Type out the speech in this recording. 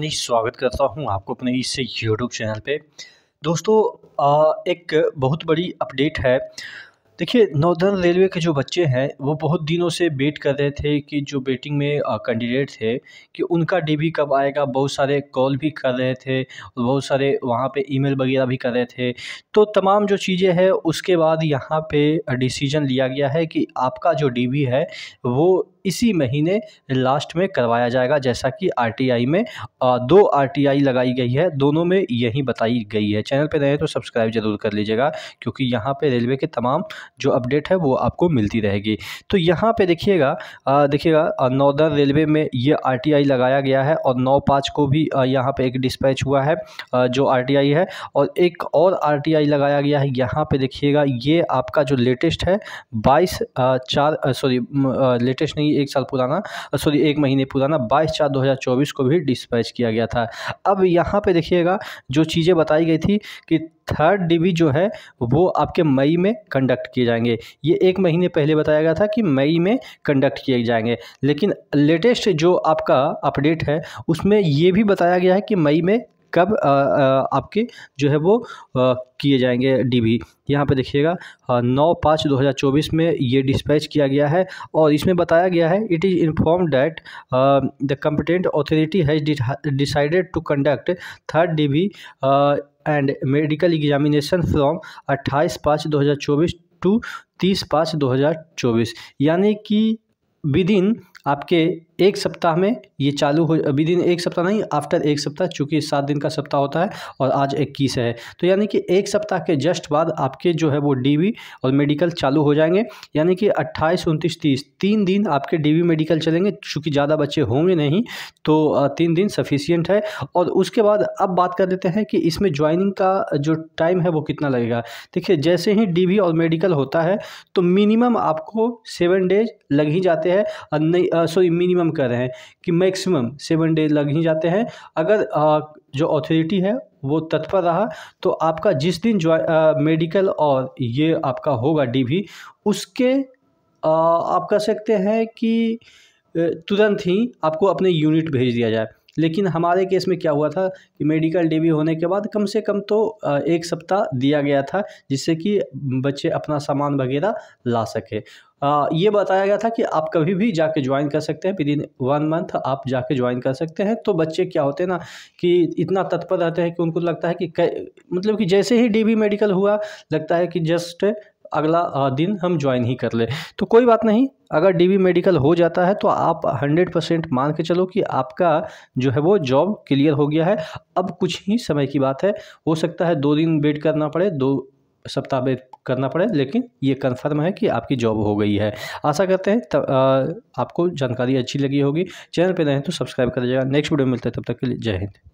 नहीं स्वागत करता हूं आपको अपने इस यूट्यूब चैनल पे दोस्तों आ, एक बहुत बड़ी अपडेट है देखिए नॉर्दर्न रेलवे के जो बच्चे हैं वो बहुत दिनों से वेट कर रहे थे कि जो बेटिंग में कैंडिडेट थे कि उनका डीबी कब आएगा बहुत सारे कॉल भी कर रहे थे और बहुत सारे वहाँ पे ईमेल वगैरह भी कर रहे थे तो तमाम जो चीज़ें हैं उसके बाद यहाँ पे डिसीजन लिया गया है कि आपका जो डीबी है वो इसी महीने लास्ट में करवाया जाएगा जैसा कि आरटीआई में दो आरटीआई लगाई गई है दोनों में यही बताई गई है चैनल पर रहें तो सब्सक्राइब जरूर कर लीजिएगा क्योंकि यहाँ पर रेलवे के तमाम जो अपडेट है वो आपको मिलती रहेगी तो यहाँ पर देखिएगा देखिएगा नॉर्दर्न रेलवे में ये आर लगाया गया है और नौ पाँच को भी यहाँ पर एक डिस्पैच हुआ है जो आर है और एक और आर लगाया गया है यहाँ पे देखिएगा ये आपका जो लेटेस्ट है बाईस चार सॉरी लेटेस्ट नहीं एक साल पुराना सॉरी एक महीने पुराना बाईस चार दो को भी डिस्पैच किया गया था अब यहाँ पर देखिएगा जो चीज़ें बताई गई थी कि थर्ड डिवी जो है वो आपके मई में कंडक्ट किए जाएंगे ये एक महीने पहले बताया गया था कि मई में कंडक्ट किए जाएंगे लेकिन लेटेस्ट जो आपका अपडेट है उसमें ये भी बताया गया है कि मई में कब आ, आ, आपके जो है वो किए जाएंगे डीबी यहाँ पे देखिएगा नौ पाँच दो हज़ार चौबीस में ये डिस्पैच किया गया है और इसमें बताया गया है it is informed that the competent authority has decided to conduct third DB and medical examination from अट्ठाईस पाँच दो हज़ार चौबीस टू तीस पाँच दो हज़ार चौबीस यानी कि विद इन आपके एक सप्ताह में ये चालू हो विदिन एक सप्ताह नहीं आफ्टर एक सप्ताह चूँकि सात दिन का सप्ताह होता है और आज इक्कीस है तो यानी कि एक सप्ताह के जस्ट बाद आपके जो है वो डीवी और मेडिकल चालू हो जाएंगे यानी कि अट्ठाईस उनतीस तीस तीन दिन आपके डीवी मेडिकल चलेंगे चूँकि ज़्यादा बच्चे होंगे नहीं तो तीन दिन सफिशियंट है और उसके बाद अब बात कर लेते हैं कि इसमें ज्वाइनिंग का जो टाइम है वो कितना लगेगा देखिए जैसे ही डी और मेडिकल होता है तो मिनिमम आपको सेवन डेज लग ही जाते हैं और सॉरी मिनिमम कह रहे हैं कि मैक्सिमम सेवन डेज लग ही जाते हैं अगर आ, जो अथॉरिटी है वो तत्पर रहा तो आपका जिस दिन आ, मेडिकल और ये आपका होगा डीवी उसके आ, आप कह सकते हैं कि तुरंत ही आपको अपने यूनिट भेज दिया जाए लेकिन हमारे केस में क्या हुआ था कि मेडिकल भी होने के बाद कम से कम तो एक सप्ताह दिया गया था जिससे कि बच्चे अपना सामान वगैरह ला सके ये बताया गया था कि आप कभी भी जाके ज्वाइन कर सकते हैं विद इन वन मंथ आप जाके ज्वाइन कर सकते हैं तो बच्चे क्या होते हैं ना कि इतना तत्पर रहते हैं कि उनको लगता है कि मतलब कि जैसे ही डी मेडिकल हुआ लगता है कि जस्ट अगला दिन हम ज्वाइन ही कर ले तो कोई बात नहीं अगर डीबी मेडिकल हो जाता है तो आप 100 परसेंट मान के चलो कि आपका जो है वो जॉब क्लियर हो गया है अब कुछ ही समय की बात है हो सकता है दो दिन वेट करना पड़े दो सप्ताह में करना पड़े लेकिन ये कन्फर्म है कि आपकी जॉब हो गई है आशा करते हैं तब आ, आपको जानकारी अच्छी लगी होगी चैनल पर रहें तो सब्सक्राइब कर दीजिएगा नेक्स्ट वीडियो मिलते हैं तब तक के लिए जय हिंद